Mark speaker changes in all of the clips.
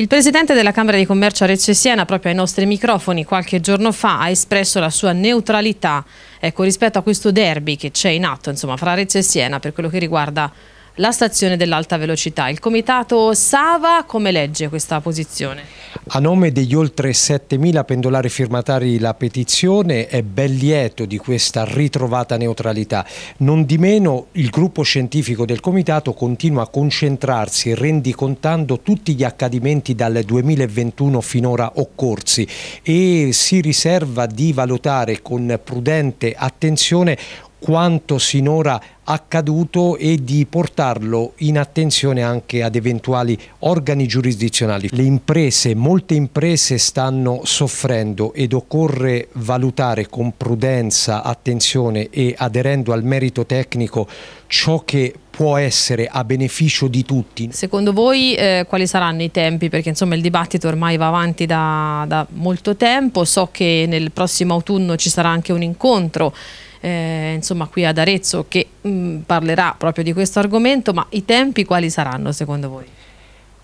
Speaker 1: Il presidente della Camera di Commercio Arezzo e Siena, proprio ai nostri microfoni qualche giorno fa, ha espresso la sua neutralità ecco, rispetto a questo derby che c'è in atto insomma, fra Arezzo e Siena per quello che riguarda la stazione dell'alta velocità. Il comitato Sava come legge questa posizione?
Speaker 2: A nome degli oltre 7.000 pendolari firmatari la petizione è ben lieto di questa ritrovata neutralità. Non di meno il gruppo scientifico del comitato continua a concentrarsi rendicontando tutti gli accadimenti dal 2021 finora occorsi e si riserva di valutare con prudente attenzione quanto sinora accaduto e di portarlo in attenzione anche ad eventuali organi giurisdizionali. Le imprese, molte imprese stanno soffrendo ed occorre valutare con prudenza, attenzione e aderendo al merito tecnico ciò che può essere a beneficio di tutti.
Speaker 1: Secondo voi eh, quali saranno i tempi? Perché insomma il dibattito ormai va avanti da, da molto tempo, so che nel prossimo autunno ci sarà anche un incontro eh, insomma, qui ad Arezzo che mh, mm, parlerà proprio di questo argomento, ma i tempi quali saranno secondo voi?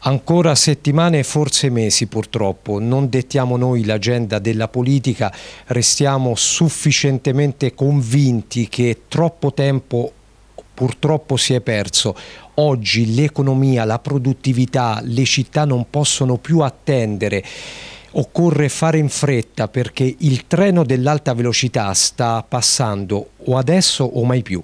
Speaker 2: Ancora settimane e forse mesi purtroppo, non dettiamo noi l'agenda della politica, restiamo sufficientemente convinti che troppo tempo purtroppo si è perso. Oggi l'economia, la produttività, le città non possono più attendere occorre fare in fretta perché il treno dell'alta velocità sta passando o adesso o mai più.